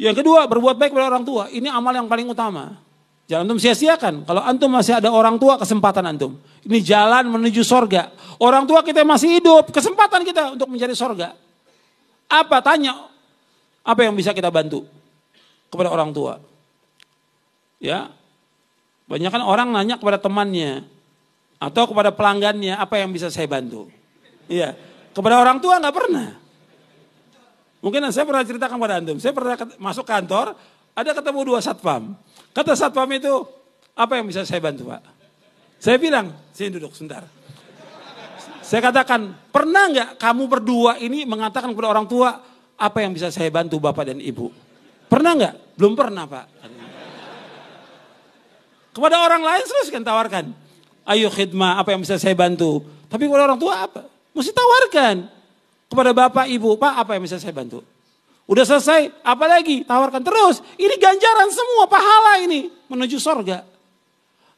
Yang kedua, berbuat baik kepada orang tua. Ini amal yang paling utama. Jangan antum sia-siakan. Kalau antum masih ada orang tua, kesempatan antum. Ini jalan menuju sorga. Orang tua kita masih hidup, kesempatan kita untuk mencari sorga. Apa? Tanya. Apa yang bisa kita bantu kepada orang tua? Ya, banyak kan orang nanya kepada temannya atau kepada pelanggannya apa yang bisa saya bantu. Iya, kepada orang tua nggak pernah. Mungkin saya pernah ceritakan pada antum, saya pernah masuk kantor, ada ketemu dua satpam. Kata satpam itu, apa yang bisa saya bantu pak? Saya bilang, saya duduk sebentar. Saya katakan, pernah nggak kamu berdua ini mengatakan kepada orang tua, apa yang bisa saya bantu bapak dan ibu? Pernah nggak? Belum pernah pak. Kepada orang lain terus kan tawarkan. Ayo khidmah, apa yang bisa saya bantu? Tapi kepada orang tua apa? Mesti tawarkan kepada bapak ibu, pak apa yang bisa saya bantu? Udah selesai, apalagi tawarkan terus. Ini ganjaran semua pahala ini menuju sorga.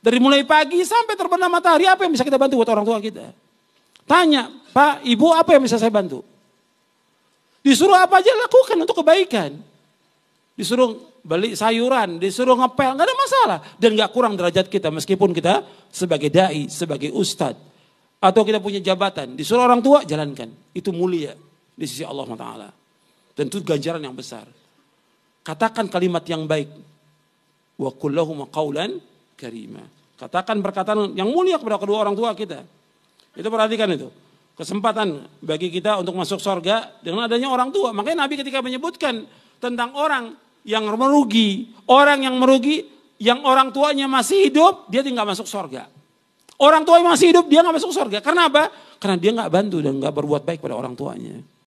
Dari mulai pagi sampai terbenam matahari, apa yang bisa kita bantu buat orang tua kita? Tanya, Pak, Ibu apa yang bisa saya bantu? Disuruh apa aja lakukan untuk kebaikan. Disuruh beli sayuran, disuruh ngepel, nggak ada masalah. Dan nggak kurang derajat kita meskipun kita sebagai da'i, sebagai ustadz atau kita punya jabatan, disuruh orang tua jalankan. Itu mulia di sisi Allah Taala. Tentu ganjaran yang besar. Katakan kalimat yang baik. Wa kullahuma qawlan karima. Katakan perkataan yang mulia kepada kedua orang tua kita. Itu perhatikan itu. Kesempatan bagi kita untuk masuk surga dengan adanya orang tua. Makanya Nabi ketika menyebutkan tentang orang yang merugi. Orang yang merugi, yang orang tuanya masih hidup, dia tidak masuk surga. Orang tua yang masih hidup dia nggak masuk surga. Karena apa? Karena dia nggak bantu dan nggak berbuat baik pada orang tuanya.